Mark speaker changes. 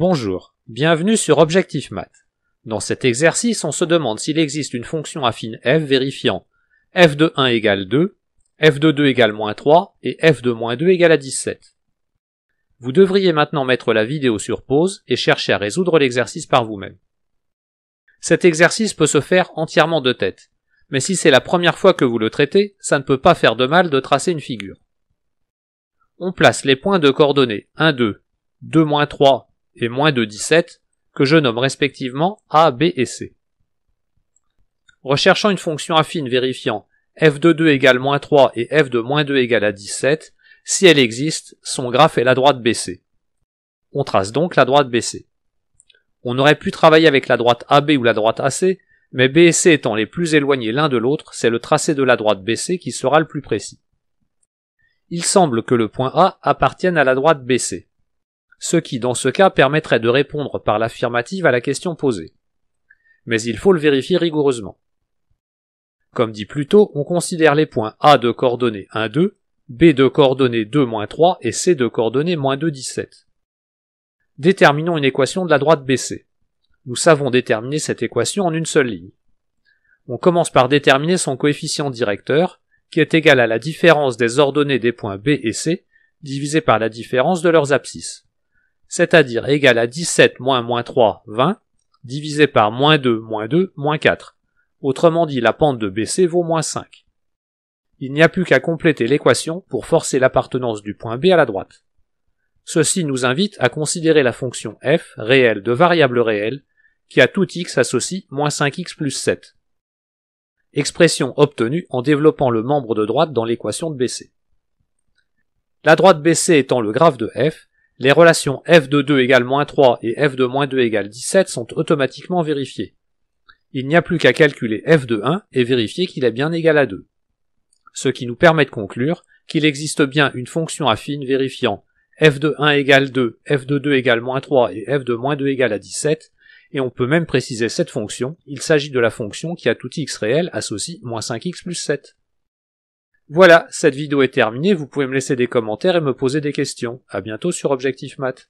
Speaker 1: Bonjour, bienvenue sur Objectif Math. Dans cet exercice, on se demande s'il existe une fonction affine f vérifiant f de 1 égale 2, f de 2 égale moins 3 et f de moins 2 égale à 17. Vous devriez maintenant mettre la vidéo sur pause et chercher à résoudre l'exercice par vous-même. Cet exercice peut se faire entièrement de tête, mais si c'est la première fois que vous le traitez, ça ne peut pas faire de mal de tracer une figure. On place les points de coordonnées 1, 2, 2 3, et moins de 17, que je nomme respectivement A, B et C. Recherchant une fonction affine vérifiant f de 2 égale moins 3 et f de moins 2 égale à 17, si elle existe, son graphe est la droite BC. On trace donc la droite BC. On aurait pu travailler avec la droite AB ou la droite AC, mais B et C étant les plus éloignés l'un de l'autre, c'est le tracé de la droite BC qui sera le plus précis. Il semble que le point A appartienne à la droite BC ce qui dans ce cas permettrait de répondre par l'affirmative à la question posée. Mais il faut le vérifier rigoureusement. Comme dit plus tôt, on considère les points A de coordonnées 1, 2, B de coordonnées 2, 3 et C de coordonnées moins 2, 17. Déterminons une équation de la droite BC. Nous savons déterminer cette équation en une seule ligne. On commence par déterminer son coefficient directeur, qui est égal à la différence des ordonnées des points B et C, divisé par la différence de leurs abscisses c'est-à-dire égal à 17 moins moins 3, 20, divisé par moins 2, moins 2, moins 4. Autrement dit, la pente de BC vaut moins 5. Il n'y a plus qu'à compléter l'équation pour forcer l'appartenance du point B à la droite. Ceci nous invite à considérer la fonction f réelle de variable réelle qui à tout x associe moins 5x plus 7. Expression obtenue en développant le membre de droite dans l'équation de BC. La droite BC étant le graphe de f, les relations f de 2 égale moins 3 et f de moins 2 égale 17 sont automatiquement vérifiées. Il n'y a plus qu'à calculer f de 1 et vérifier qu'il est bien égal à 2. Ce qui nous permet de conclure qu'il existe bien une fonction affine vérifiant f de 1 égale 2, f de 2 égale moins 3 et f de moins 2 égale à 17, et on peut même préciser cette fonction, il s'agit de la fonction qui à tout x réel associe moins 5x plus 7. Voilà, cette vidéo est terminée, vous pouvez me laisser des commentaires et me poser des questions. À bientôt sur Objectif Math.